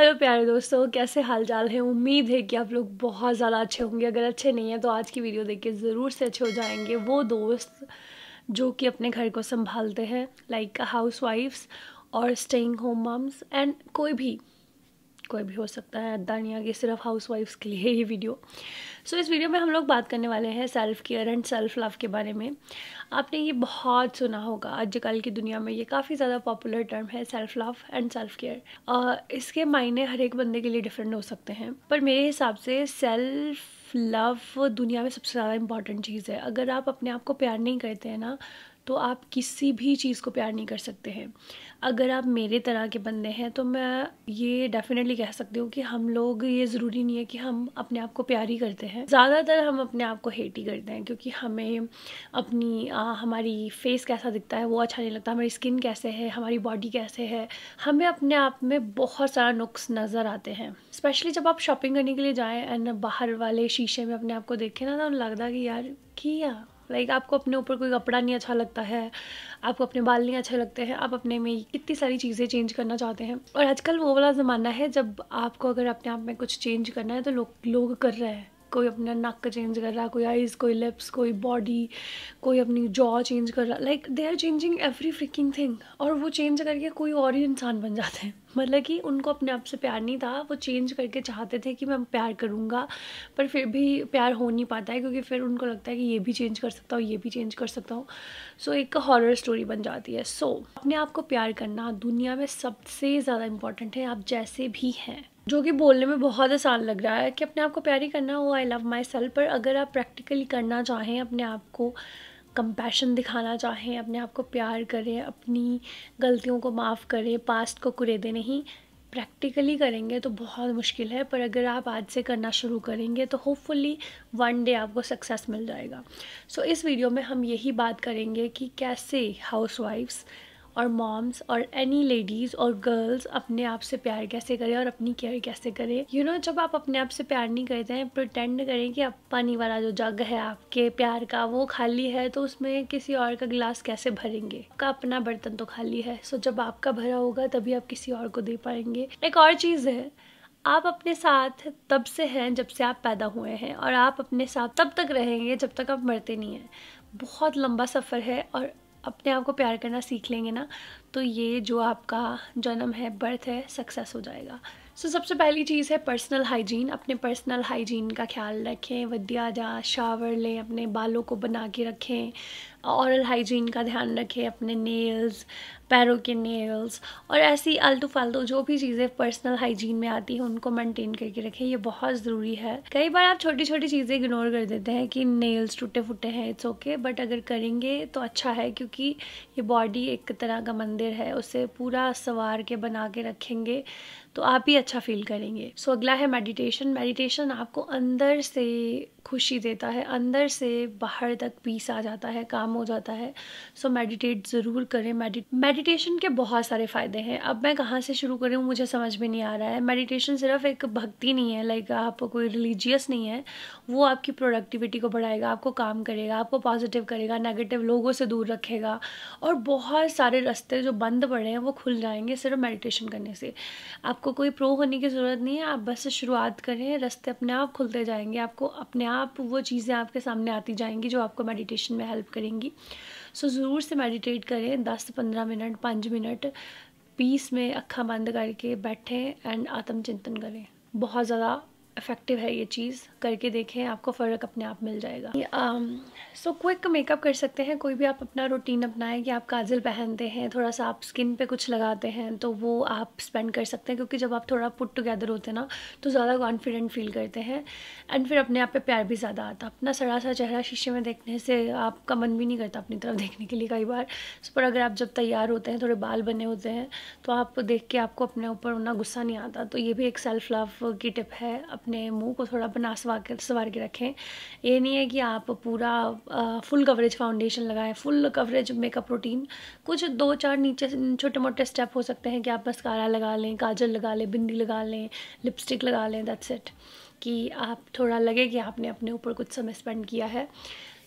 hello प्यारे दोस्तों कैसे हाल चाल है उम्मीद है कि आप लोग बहुत ज़्यादा अच्छे होंगे अगर अच्छे नहीं हैं तो आज की वीडियो देख के ज़रूर से अच्छे हो जाएंगे वो दोस्त जो कि अपने घर को संभालते हैं लाइक हाउस वाइफ्स और स्टेइंग होम मम्स एंड कोई भी कोई भी हो सकता है नहीं आगे सिर्फ हाउस वाइफ्स के लिए ही वीडियो सो so, इस वीडियो में हम लोग बात करने वाले हैं self care and self love के बारे में आपने ये बहुत सुना होगा आजकल की दुनिया में ये काफ़ी ज़्यादा पॉपुलर टर्म है self love and self care इसके मायने हर एक बंदे के लिए डिफरेंट हो सकते हैं पर मेरे हिसाब से सेल्फ लव दुनिया में सबसे ज़्यादा इंपॉर्टेंट चीज़ है अगर आप अपने आप को प्यार नहीं करते हैं ना तो आप किसी भी चीज़ को प्यार नहीं कर सकते हैं अगर आप मेरे तरह के बंदे हैं तो मैं ये डेफिनेटली कह सकती हूँ कि हम लोग ये ज़रूरी नहीं है कि हम अपने आप को प्यार ही करते हैं ज़्यादातर हम अपने आप को हेट ही करते हैं क्योंकि हमें अपनी आ, हमारी फेस कैसा दिखता है वो अच्छा नहीं लगता हमारी स्किन कैसे है हमारी बॉडी कैसे है हमें अपने आप में बहुत सारा नुक्स नज़र आते हैं स्पेशली जब आप शॉपिंग करने के लिए जाएँ एंड बाहर वाले शीशे में अपने आप को देखें ना तो लगता कि यार किया लाइक like, आपको अपने ऊपर कोई कपड़ा नहीं अच्छा लगता है आपको अपने बाल नहीं अच्छे लगते हैं आप अपने में कितनी सारी चीज़ें चेंज करना चाहते हैं और आजकल वो वाला ज़माना है जब आपको अगर अपने आप में कुछ चेंज करना है तो लोग लोग कर रहे हैं कोई अपना नक चेंज कर रहा कोई आइज़ कोई लिप्स कोई बॉडी कोई अपनी जॉ चेंज कर रहा like they are changing every freaking thing और वो चेंज करके कोई और ही इंसान बन जाते हैं मतलब कि उनको अपने आप से प्यार नहीं था वो चेंज करके चाहते थे कि मैं प्यार करूँगा पर फिर भी प्यार हो नहीं पाता है क्योंकि फिर उनको लगता है कि ये भी चेंज कर सकता हूँ ये भी चेंज कर सकता हूँ सो so, एक हॉरर स्टोरी बन जाती है सो so, अपने आप को प्यार करना दुनिया में सबसे ज़्यादा इम्पॉर्टेंट है आप जैसे भी हैं जो कि बोलने में बहुत आसान लग रहा है कि अपने आप को प्यार ही करना हो आई लव माई सेल्फ पर अगर आप प्रैक्टिकली करना चाहें अपने आप को कंपैशन दिखाना चाहें अपने आप को प्यार करें अपनी गलतियों को माफ़ करें पास्ट को कुरेदे नहीं प्रैक्टिकली करेंगे तो बहुत मुश्किल है पर अगर आप आज से करना शुरू करेंगे तो होपफुली वन डे आपको सक्सेस मिल जाएगा सो so, इस वीडियो में हम यही बात करेंगे कि कैसे हाउस वाइफ्स और मॉम्स और एनी लेडीज़ और गर्ल्स अपने आप से प्यार कैसे करें और अपनी केयर कैसे करें यू you नो know, जब आप अपने आप से प्यार नहीं करते हैं प्रटेंड करें कि पानी वाला जो जग है आपके प्यार का वो खाली है तो उसमें किसी और का गिलास कैसे भरेंगे आपका अपना बर्तन तो खाली है सो जब आपका भरा होगा तभी आप किसी और को दे पाएंगे एक और चीज़ है आप अपने साथ तब से हैं जब से आप पैदा हुए हैं और आप अपने साथ तब तक रहेंगे जब तक आप मरते नहीं हैं बहुत लंबा सफ़र है और अपने आप को प्यार करना सीख लेंगे ना तो ये जो आपका जन्म है बर्थ है सक्सेस हो जाएगा सो so, सबसे पहली चीज़ है पर्सनल हाइजीन अपने पर्सनल हाइजीन का ख्याल रखें वद्या जा शावर लें अपने बालों को बना के रखें औरल हाइजीन का ध्यान रखें अपने नेल्स पैरों के नेल्स और ऐसी आलतू फालतू जो भी चीज़ें पर्सनल हाइजीन में आती हैं उनको मेंटेन करके रखें ये बहुत ज़रूरी है कई बार आप छोटी छोटी चीज़ें इग्नोर कर देते हैं कि नेल्स टूटे फूटे हैं इट्स ओके बट अगर करेंगे तो अच्छा है क्योंकि ये बॉडी एक तरह का मंदिर है उसे पूरा सवार के बना के रखेंगे तो आप भी अच्छा फील करेंगे सो so, अगला है मेडिटेशन मेडिटेशन आपको अंदर से खुशी देता है अंदर से बाहर तक पीस आ जाता है काम काम हो जाता है सो so, मेडिटेट ज़रूर करें मेडिटेशन के बहुत सारे फ़ायदे हैं अब मैं कहाँ से शुरू करूँ मुझे समझ में नहीं आ रहा है मेडिटेशन सिर्फ एक भक्ति नहीं है लाइक आप कोई रिलीजियस नहीं है वो आपकी प्रोडक्टिविटी को बढ़ाएगा आपको काम करेगा आपको पॉजिटिव करेगा नेगेटिव लोगों से दूर रखेगा और बहुत सारे रस्ते जो बंद पड़े हैं वो खुल जाएंगे सिर्फ मेडिटेशन करने से आपको कोई प्रो होने की ज़रूरत नहीं है आप बस शुरुआत करें रस्ते अपने आप खुलते जाएंगे आपको अपने आप वो चीज़ें आपके सामने आती जाएंगी जो आपको मेडिटेशन में हेल्प करेंगी बताऊँगी सो so, ज़रूर से मेडिटेट करें दस पंद्रह मिनट पाँच मिनट पीस में अखा बंद करके बैठें एंड आत्म चिंतन करें बहुत ज़्यादा इफ़ेक्टिव है ये चीज़ करके देखें आपको फ़र्क अपने आप मिल जाएगा सो क्विक मेकअप कर सकते हैं कोई भी आप अपना रूटीन अपनाएं कि आप काजल पहनते हैं थोड़ा सा आप स्किन पे कुछ लगाते हैं तो वो आप स्पेंड कर सकते हैं क्योंकि जब आप थोड़ा पुट टुगेदर होते हैं ना तो ज़्यादा कॉन्फिडेंट फील करते हैं एंड फिर अपने आप पर प्यार भी ज़्यादा आता है अपना सड़ा सा चेहरा शीशे में देखने से आपका मन भी नहीं करता अपनी तरफ देखने के लिए कई बार पर अगर आप जब तैयार होते हैं थोड़े बाल बने होते हैं तो आप देख के आपको अपने ऊपर उतना गुस्सा नहीं आता तो ये भी एक सेल्फ लव की टिप है अपने मुंह को थोड़ा बना सवा कर सवार के रखें ये नहीं है कि आप पूरा आ, फुल कवरेज फाउंडेशन लगाएं फुल कवरेज मेकअप रूटीन कुछ दो चार नीचे छोटे मोटे स्टेप हो सकते हैं कि आप मस्कारा लगा लें काजल लगा लें बिंदी लगा लें लिपस्टिक लगा लें दैट्स इट कि आप थोड़ा लगे कि आपने अपने ऊपर कुछ समय स्पेंड किया है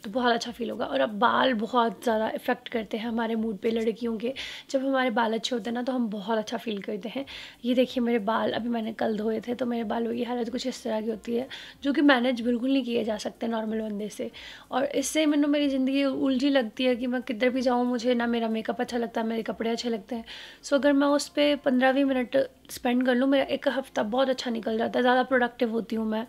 तो बहुत अच्छा फील होगा और अब बाल बहुत ज़्यादा इफ़ेक्ट करते हैं हमारे मूड पे लड़कियों के जब हमारे बाल अच्छे होते हैं ना तो हम बहुत अच्छा फील करते हैं ये देखिए मेरे बाल अभी मैंने कल धोए थे तो मेरे बालों की हालत कुछ इस तरह की होती है जो कि मैनेज बिल्कुल नहीं किए जा सकते नॉर्मल बंदे से और इससे मैंने मेरी ज़िंदगी उलझी लगती है कि मैं किधर भी जाऊँ मुझे ना मेरा मेकअप अच्छा लगता है मेरे कपड़े अच्छे लगते हैं सो अगर मैं उस पर पंद्रह मिनट स्पेंड कर लूँ मेरा एक हफ़्ता बहुत अच्छा निकल जाता है ज़्यादा प्रोडक्टिव होती हूँ मैं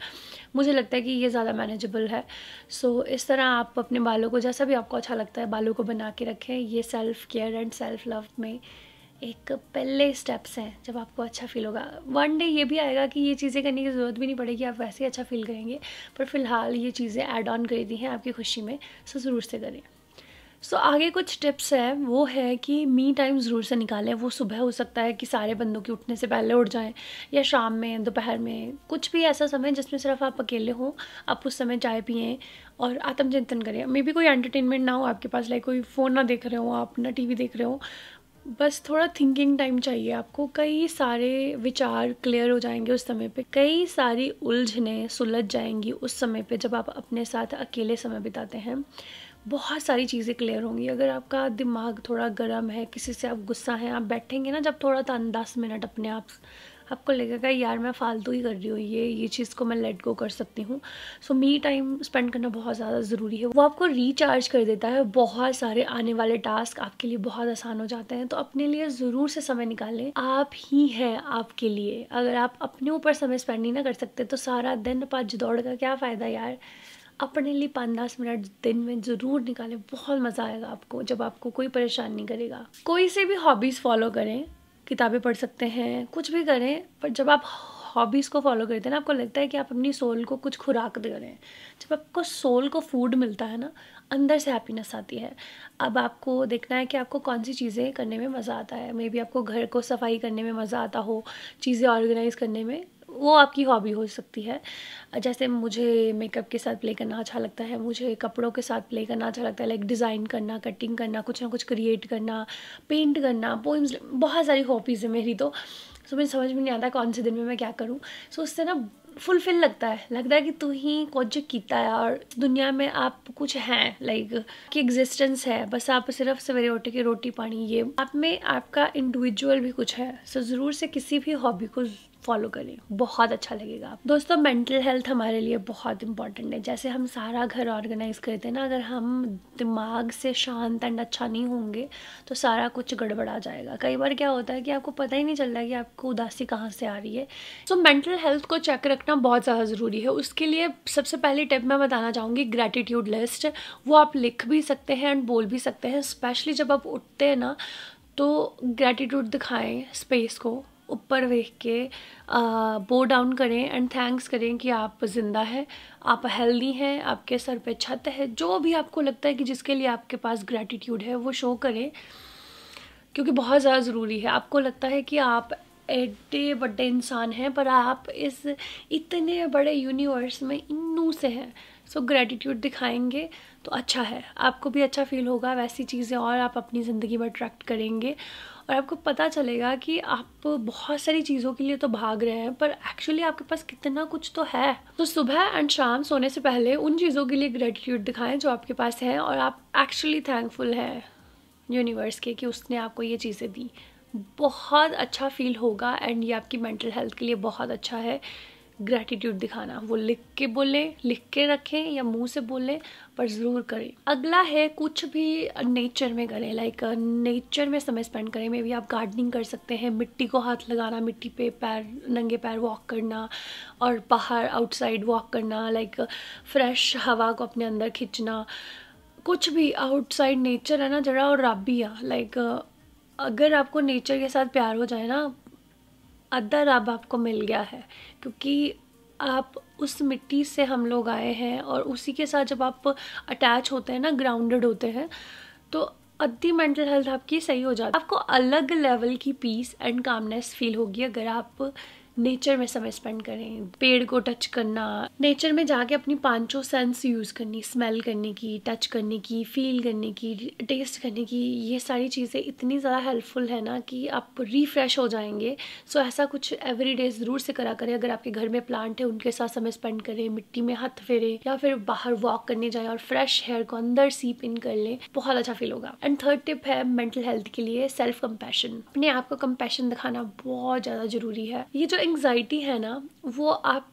मुझे लगता है कि ये ज़्यादा मैनेजेबल है सो so, इस तरह आप अपने बालों को जैसा भी आपको अच्छा लगता है बालों को बना के रखें ये self care and self love में एक पहले स्टेप्स हैं जब आपको अच्छा फील होगा वन डे ये भी आएगा कि ये चीज़ें करने की ज़रूरत भी नहीं पड़ेगी आप वैसे ही अच्छा फील करेंगे पर फिलहाल ये चीज़ें ऐड ऑन कर दी हैं आपकी खुशी में सो ज़रूर से करें सो so, आगे कुछ टिप्स है वो है कि मी टाइम ज़रूर से निकालें वो सुबह हो सकता है कि सारे बंदों के उठने से पहले उठ जाएं या शाम में दोपहर में कुछ भी ऐसा समय जिसमें सिर्फ आप अकेले हों आप उस समय चाय पिएँ और आत्मचिंतन करें मे भी कोई एंटरटेनमेंट ना हो आपके पास लाइक कोई फ़ोन ना देख रहे हो आप ना टी देख रहे हो बस थोड़ा थिंकिंग टाइम चाहिए आपको कई सारे विचार क्लियर हो जाएंगे उस समय पे कई सारी उलझने सुलझ जाएंगी उस समय पे जब आप अपने साथ अकेले समय बिताते हैं बहुत सारी चीज़ें क्लियर होंगी अगर आपका दिमाग थोड़ा गर्म है किसी से आप गुस्सा हैं आप बैठेंगे ना जब थोड़ा तान दस मिनट अपने आप आपको लगेगा यार मैं फालतू ही कर रही हूँ ये ये चीज़ को मैं लेट गो कर सकती हूँ सो मी टाइम स्पेंड करना बहुत ज़्यादा ज़रूरी है वो आपको रिचार्ज कर देता है बहुत सारे आने वाले टास्क आपके लिए बहुत आसान हो जाते हैं तो अपने लिए ज़रूर से समय निकालें आप ही हैं आपके लिए अगर आप अपने ऊपर समय स्पेंड नहीं ना कर सकते तो सारा दिन पाँच दौड़ का क्या फ़ायदा यार अपने लिए पाँच दस मिनट दिन में ज़रूर निकालें बहुत मज़ा आएगा आपको जब आपको कोई परेशान नहीं करेगा कोई से भी हॉबीज़ फॉलो करें किताबें पढ़ सकते हैं कुछ भी करें पर जब आप हॉबीज़ को फॉलो करते हैं ना आपको लगता है कि आप अपनी सोल को कुछ खुराक दे रहे हैं जब आपको सोल को फूड मिलता है ना अंदर से हैप्पीनेस आती है अब आपको देखना है कि आपको कौन सी चीज़ें करने में मज़ा आता है मे बी आपको घर को सफाई करने में मज़ा आता हो चीज़ें ऑर्गेनाइज़ करने में वो आपकी हॉबी हो सकती है जैसे मुझे मेकअप के साथ प्ले करना अच्छा लगता है मुझे कपड़ों के साथ प्ले करना अच्छा लगता है लाइक डिज़ाइन करना कटिंग करना कुछ ना कुछ क्रिएट करना पेंट करना पोइम्स बहुत सारी हॉबीज़ है मेरी तो सो मुझे समझ में नहीं आता कौन से दिन में मैं क्या करूँ सो उससे ना फुलफिल लगता है लगता है कि तू ही कुछ किया है और दुनिया में आप कुछ हैं लाइक की एग्जिस्टेंस है बस आप सिर्फ सवेरे उठे के रोटी पानी ये आप में आपका इंडिविजुअल भी कुछ है सो so, ज़रूर से किसी भी हॉबी को फॉलो करें बहुत अच्छा लगेगा आप दोस्तों मेंटल हेल्थ हमारे लिए बहुत इंपॉर्टेंट है जैसे हम सारा घर ऑर्गेनाइज करते हैं ना अगर हम दिमाग से शांत एंड अच्छा नहीं होंगे तो सारा कुछ गड़बड़ा जाएगा कई बार क्या होता है कि आपको पता ही नहीं चल रहा कि आपको उदासी कहाँ से आ रही है सो मेंटल हेल्थ को चेक रखना बहुत ज़्यादा ज़रूरी है उसके लिए सबसे पहली टिप मैं बताना चाहूँगी ग्रैटिट्यूड लिस्ट वो आप लिख भी सकते हैं एंड बोल भी सकते हैं स्पेशली जब आप उठते हैं ना तो ग्रैटिट्यूड दिखाएं स्पेस को ऊपर देख के बो डाउन करें एंड थैंक्स करें कि आप ज़िंदा हैं आप हेल्दी हैं आपके सर पे छत है जो भी आपको लगता है कि जिसके लिए आपके पास ग्रैटिट्यूड है वो शो करें क्योंकि बहुत ज़्यादा ज़रूरी है आपको लगता है कि आप एडे बड़े इंसान हैं पर आप इस इतने बड़े यूनिवर्स में इन्नू से हैं सो so, ग्रेटिट्यूड दिखाएंगे तो अच्छा है आपको भी अच्छा फील होगा वैसी चीज़ें और आप अपनी ज़िंदगी में अट्रैक्ट करेंगे और आपको पता चलेगा कि आप बहुत सारी चीज़ों के लिए तो भाग रहे हैं पर एक्चुअली आपके पास कितना कुछ तो है तो सुबह एंड शाम सोने से पहले उन चीज़ों के लिए ग्रेटिट्यूड दिखाएं जो आपके पास है और आप एक्चुअली थैंकफुल हैं यूनिवर्स के कि उसने आपको ये चीज़ें दी बहुत अच्छा फील होगा एंड ये आपकी मेंटल हेल्थ के लिए बहुत अच्छा है ग्रैटिट्यूड दिखाना वो लिख के बोले लिख के रखें या मुंह से बोले पर ज़रूर करें अगला है कुछ भी नेचर में करें लाइक नेचर में समय स्पेंड करें मे भी आप गार्डनिंग कर सकते हैं मिट्टी को हाथ लगाना मिट्टी पे पैर नंगे पैर वॉक करना और बाहर आउटसाइड वॉक करना लाइक फ्रेश हवा को अपने अंदर खींचना कुछ भी आउटसाइड नेचर है ना जरा और राबिया लाइक अगर आपको नेचर के साथ प्यार हो जाए ना अदर अब आपको मिल गया है क्योंकि आप उस मिट्टी से हम लोग आए हैं और उसी के साथ जब आप अटैच होते हैं ना ग्राउंडेड होते हैं तो अद्धी मेंटल हेल्थ आपकी सही हो जाती है आपको अलग लेवल की पीस एंड कामनेस फील होगी अगर आप नेचर में समय स्पेंड करें पेड़ को टच करना नेचर में जाके अपनी पांचों सेंस यूज़ करनी स्मेल करने की टच करने की फील करने की टेस्ट करने की ये सारी चीज़ें इतनी ज़्यादा हेल्पफुल है ना कि आप रिफ़्रेश हो जाएंगे सो ऐसा कुछ एवरी डे ज़रूर से करा करें अगर आपके घर में प्लांट है उनके साथ समय स्पेंड करें मिट्टी में हाथ फेरे या फिर बाहर वॉक करने जाए और फ्रेश हेयर को अंदर सीप इन कर लें बहुत अच्छा फील होगा एंड थर्ड टिप है मेंटल हेल्थ के लिए सेल्फ कंपैशन अपने आप को कंपेशन दिखाना बहुत ज़्यादा ज़रूरी है ये जो एंग्ज़ाइटी है ना वो आप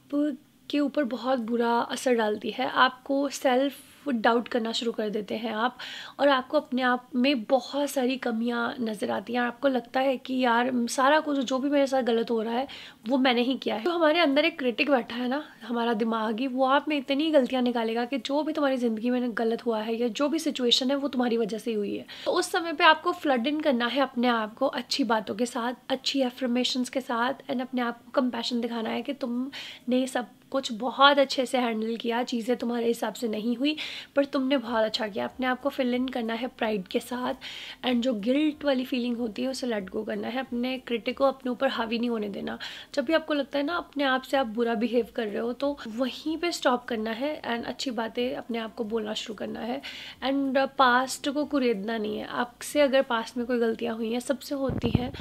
के ऊपर बहुत बुरा असर डालती है आपको सेल्फ वो डाउट करना शुरू कर देते हैं आप और आपको अपने आप में बहुत सारी कमियां नज़र आती हैं आपको लगता है कि यार सारा कुछ जो भी मेरे साथ गलत हो रहा है वो मैंने ही किया है तो हमारे अंदर एक क्रिटिक बैठा है ना हमारा दिमाग ही वो आप में इतनी गलतियाँ निकालेगा कि जो भी तुम्हारी ज़िंदगी में गलत हुआ है या जो भी सिचुएशन है वो तुम्हारी वजह से हुई है तो उस समय पर आपको फ्लड इन करना है अपने आप को अच्छी बातों के साथ अच्छी एफर्मेशन के साथ एंड अपने आप को कंपैशन दिखाना है कि तुमने सब कुछ बहुत अच्छे से हैंडल किया चीज़ें तुम्हारे हिसाब से नहीं हुई पर तुमने बहुत अच्छा किया अपने आप को फिल इन करना है प्राइड के साथ एंड जो गिल्ट वाली फीलिंग होती है उसे लेट गो करना है अपने क्रिटिक को अपने ऊपर हावी नहीं होने देना जब भी आपको लगता है ना अपने आप से आप बुरा बिहेव कर रहे हो तो वहीं पर स्टॉप करना है एंड अच्छी बातें अपने आप को बोलना शुरू करना है एंड पास्ट uh, को कुरेदना नहीं है आपसे अगर पास्ट में कोई गलतियाँ हुई हैं सबसे होती हैं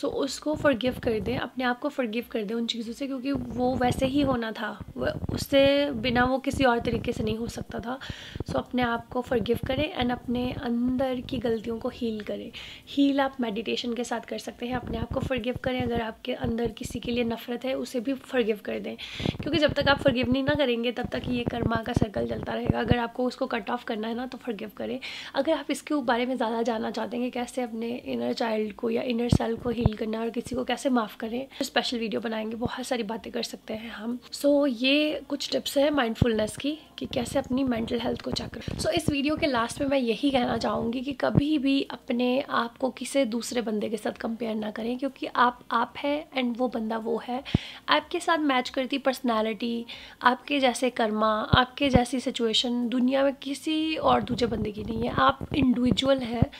सो उसको फॉरगिव कर दें अपने आप को फॉरगिव कर दें उन चीज़ों से क्योंकि वो वैसे ही होना था था उससे बिना वो किसी और तरीके से नहीं हो सकता था सो so, अपने आप को फॉरगिव करें एंड अपने अंदर की गलतियों को हील करें हील आप मेडिटेशन के साथ कर सकते हैं अपने आप को फॉरगिव करें अगर आपके अंदर किसी के लिए नफरत है उसे भी फॉरगिव कर दें क्योंकि जब तक आप फॉरगिव नहीं ना करेंगे तब तक ये कर्मा का सर्कल चलता रहेगा अगर आपको उसको कट ऑफ करना है ना तो फॉरगिव करें अगर आप इसके बारे में ज़्यादा जानना चाहते हैं कि कैसे अपने इनर चाइल्ड को या इनर सेल को हील करना और किसी को कैसे माफ़ करें स्पेशल वीडियो तो बनाएंगे बहुत सारी बातें कर सकते हैं हम सो ये कुछ टिप्स है माइंडफुलनेस की कि कैसे अपनी मेंटल हेल्थ को चेक करें सो इस वीडियो के लास्ट में मैं यही कहना चाहूँगी कि कभी भी अपने आप को किसी दूसरे बंदे के साथ कंपेयर ना करें क्योंकि आप आप है एंड वो बंदा वो है आपके साथ मैच करती पर्सनैलिटी आपके जैसे कर्मा आपके जैसी सिचुएशन दुनिया में किसी और दूसरे बंदे की नहीं है आप इंडिविजुअल हैं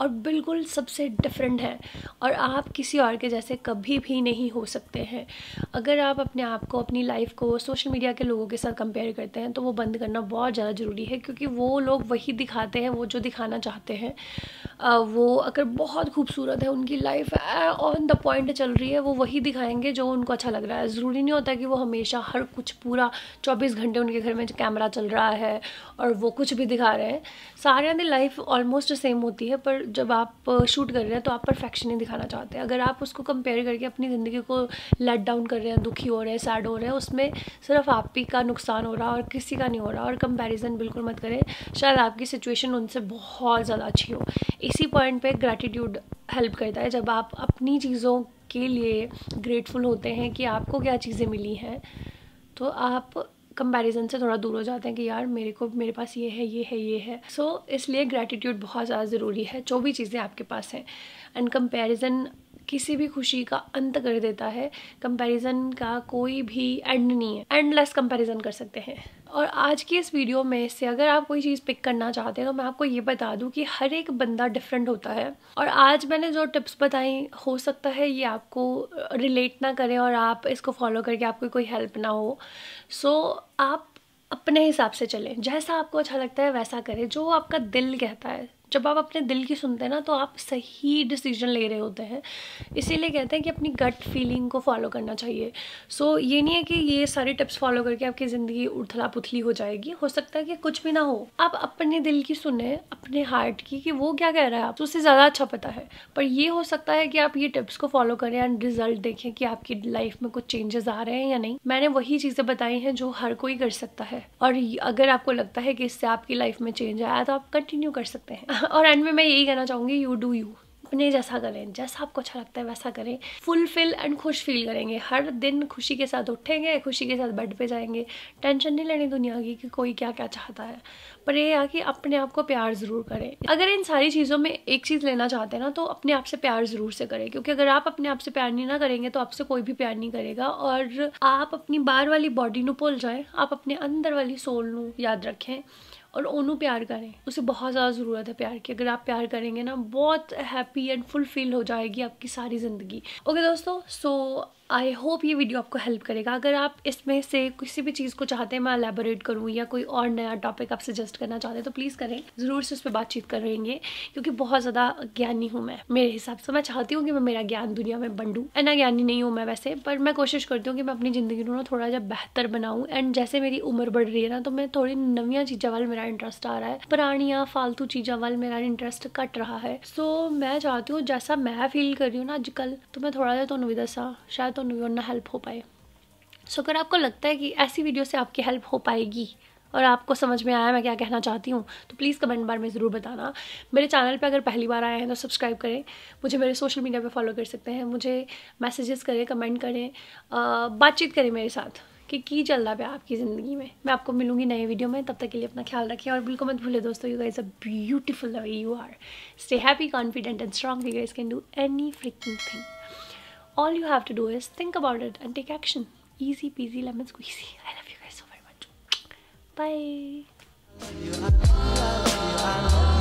और बिल्कुल सबसे डिफरेंट है और आप किसी और के जैसे कभी भी नहीं हो सकते हैं अगर आप अपने आप को अपनी लाइफ को सोशल मीडिया के लोगों के साथ कंपेयर करते हैं तो वो बंद करना बहुत ज़्यादा ज़रूरी है क्योंकि वो लोग वही दिखाते हैं वो जो दिखाना चाहते हैं वो अगर बहुत खूबसूरत है उनकी लाइफ ऑन द पॉइंट चल रही है वो वही दिखाएंगे जो उनको अच्छा लग रहा है ज़रूरी नहीं होता कि वो हमेशा हर कुछ पूरा चौबीस घंटे उनके घर में कैमरा चल रहा है और वो कुछ भी दिखा रहे हैं सारे की लाइफ ऑलमोस्ट सेम होती है पर जब आप शूट कर रहे हैं तो आप परफेक्शन ही दिखाना चाहते हैं अगर आप उसको कंपेयर करके अपनी ज़िंदगी को लेट डाउन कर रहे हैं दुखी हो रहे हैं सैड हो रहे हैं उसमें सिर्फ आप ही का नुकसान हो रहा है और किसी का नहीं हो रहा और कंपेरिजन बिल्कुल मत करें शायद आपकी सिचुएशन उनसे बहुत ज़्यादा अच्छी हो इसी पॉइंट पर ग्रैटिट्यूड हेल्प करता है जब आप अपनी चीज़ों के लिए ग्रेटफुल होते हैं कि आपको क्या चीज़ें मिली हैं तो आप कंपैरिजन से थोड़ा दूर हो जाते हैं कि यार मेरे को मेरे पास ये है ये है ये है सो so, इसलिए ग्रैटिट्यूड बहुत ज़्यादा ज़रूरी है जो भी चीज़ें आपके पास हैं एंड कंपैरिजन किसी भी खुशी का अंत कर देता है कंपैरिजन का कोई भी एंड नहीं है एंडलेस कंपैरिजन कर सकते हैं और आज की इस वीडियो में से अगर आप कोई चीज़ पिक करना चाहते हैं तो मैं आपको ये बता दूं कि हर एक बंदा डिफरेंट होता है और आज मैंने जो टिप्स बताई हो सकता है ये आपको रिलेट ना करें और आप इसको फॉलो करके आपको कोई हेल्प ना हो सो आप अपने हिसाब से चलें जैसा आपको अच्छा लगता है वैसा करें जो आपका दिल कहता है जब आप अपने दिल की सुनते हैं ना तो आप सही डिसीजन ले रहे होते हैं इसीलिए कहते हैं कि अपनी गट फीलिंग को फॉलो करना चाहिए सो so, ये नहीं है कि ये सारे टिप्स फॉलो करके आपकी ज़िंदगी उथला पुथली हो जाएगी हो सकता है कि कुछ भी ना हो आप अपने दिल की सुने अपने हार्ट की कि वो क्या कह रहा है आप तो उससे ज़्यादा अच्छा पता है पर ये हो सकता है कि आप ये टिप्स को फॉलो करें एंड रिजल्ट देखें कि आपकी लाइफ में कुछ चेंजेस आ रहे हैं या नहीं मैंने वही चीज़ें बताई हैं जो हर कोई कर सकता है और अगर आपको लगता है कि इससे आपकी लाइफ में चेंज आया तो आप कंटिन्यू कर सकते हैं और एंड में मैं यही कहना चाहूँगी यू डू यू अपने जैसा करें जैसा आपको अच्छा लगता है वैसा करें फुलफिल एंड खुश फील करेंगे हर दिन खुशी के साथ उठेंगे खुशी के साथ बेड पे जाएंगे टेंशन नहीं लेनी दुनिया की कि कोई क्या क्या चाहता है पर ये है कि अपने आप को प्यार ज़रूर करें अगर इन सारी चीज़ों में एक चीज़ लेना चाहते हैं ना तो अपने आप से प्यार ज़रूर से करें क्योंकि अगर आप अपने आप से प्यार नहीं ना करेंगे तो आपसे कोई भी प्यार नहीं करेगा और आप अपनी बाहर वाली बॉडी न भूल जाएँ आप अपने अंदर वाली सोल न याद रखें और ओनू प्यार करें उसे बहुत ज़्यादा ज़रूरत है प्यार की अगर आप प्यार करेंगे ना बहुत हैप्पी एंड फुलफिल हो जाएगी आपकी सारी ज़िंदगी ओके दोस्तों सो आई होप ये वीडियो आपको हेल्प करेगा अगर आप इसमें से किसी भी चीज़ को चाहते हैं मैं अलेबोरेट करूँ या कोई और नया टॉपिक आप सजेस्ट करना चाहते हैं तो प्लीज़ करें ज़रूर से उस पर बातचीत करेंगे क्योंकि बहुत ज़्यादा ज्ञानी हूँ मैं मेरे हिसाब से मैं चाहती हूँ कि मैं मेरा ज्ञान दुनिया में बंडूँ ना ज्ञानी नहीं हूँ मैं वैसे पर मैं कोशिश करती हूँ कि मैं अपनी ज़िंदगी को ना थोड़ा जब बेहतर बनाऊँ एंड जैसे मेरी उम्र बढ़ रही है ना तो मैं थोड़ी नवियाँ चीज़ों वाल मेरा इंटरेस्ट आ रहा है पुरानियाँ फालतू चीज़ों वाल मेरा इंटरेस्ट कट रहा है सो मैं चाहती हूँ जैसा मैं फील कर रही हूँ ना आजकल तो मैं थोड़ा जहाँ तो भी दसा शायद तो तो वरना हेल्प हो पाए सो अगर आपको लगता है कि ऐसी वीडियो से आपकी हेल्प हो पाएगी और आपको समझ में आया मैं क्या कहना चाहती हूँ तो प्लीज़ कमेंट बार में ज़रूर बताना मेरे चैनल पे अगर पहली बार आए हैं तो सब्सक्राइब करें मुझे मेरे सोशल मीडिया पे फॉलो कर सकते हैं मुझे मैसेजेस करें कमेंट करें बातचीत करें मेरे साथ कि की चल रहा है आपकी ज़िंदगी में मैं आपको मिलूंगी नए वीडियो में तब तक के लिए अपना ख्याल रखें और बिल्कुल मत भूले दोस्तों you guys a beautiful you are stay happy confident and strong you guys can do any freaking thing all you have to do is think about it and take action easy peasy lemon squeezy i love you guys so very much bye